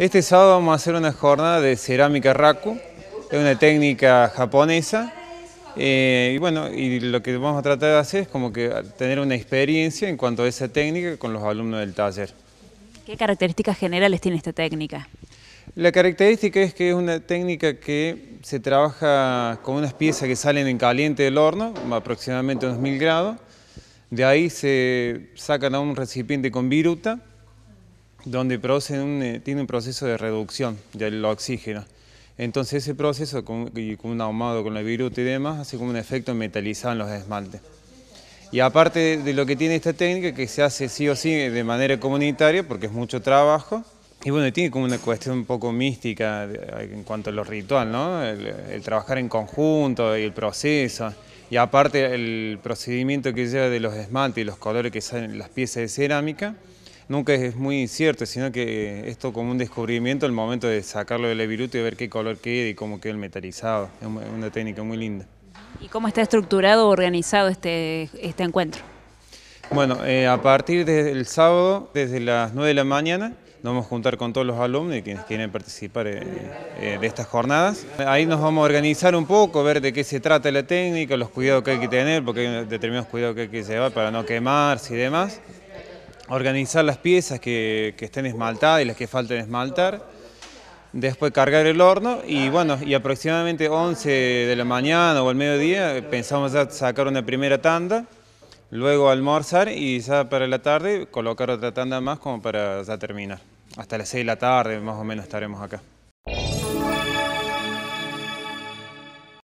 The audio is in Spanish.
Este sábado vamos a hacer una jornada de cerámica raku, es una técnica japonesa. Eh, y bueno, y lo que vamos a tratar de hacer es como que tener una experiencia en cuanto a esa técnica con los alumnos del taller. ¿Qué características generales tiene esta técnica? La característica es que es una técnica que se trabaja con unas piezas que salen en caliente del horno, aproximadamente unos mil grados. De ahí se sacan a un recipiente con viruta, donde eh, tiene un proceso de reducción del oxígeno. Entonces ese proceso, con, un ahumado con la viruta y demás, hace como un efecto metalizado en los esmaltes. Y aparte de lo que tiene esta técnica, que se hace sí o sí de manera comunitaria, porque es mucho trabajo, y bueno, tiene como una cuestión un poco mística eh, en cuanto a lo ritual, El, trabajar en conjunto y el proceso. Y aparte el procedimiento que lleva de los esmaltes y los colores que salen en las piezas de cerámica, nunca es muy cierto, sino que esto como un descubrimiento, el momento de sacarlo del viruto y ver qué color queda y cómo queda el metalizado. Es una técnica muy linda. ¿Y cómo está estructurado o organizado este, este encuentro? Bueno, eh, a partir del sábado, desde las 9 de la mañana, nos vamos a juntar con todos los alumnos y quienes quieren participar eh, eh, de estas jornadas. Ahí nos vamos a organizar un poco, ver de qué se trata la técnica, los cuidados que hay que tener, porque hay determinados cuidados que hay que llevar para no quemarse y demás organizar las piezas que, estén esmaltadas y las que falten esmaltar, después cargar el horno y bueno, y aproximadamente 11 de la mañana o al mediodía pensamos ya sacar una primera tanda, luego almorzar y ya para la tarde colocar otra tanda más como para ya terminar. Hasta las 6 de la tarde más o menos estaremos acá.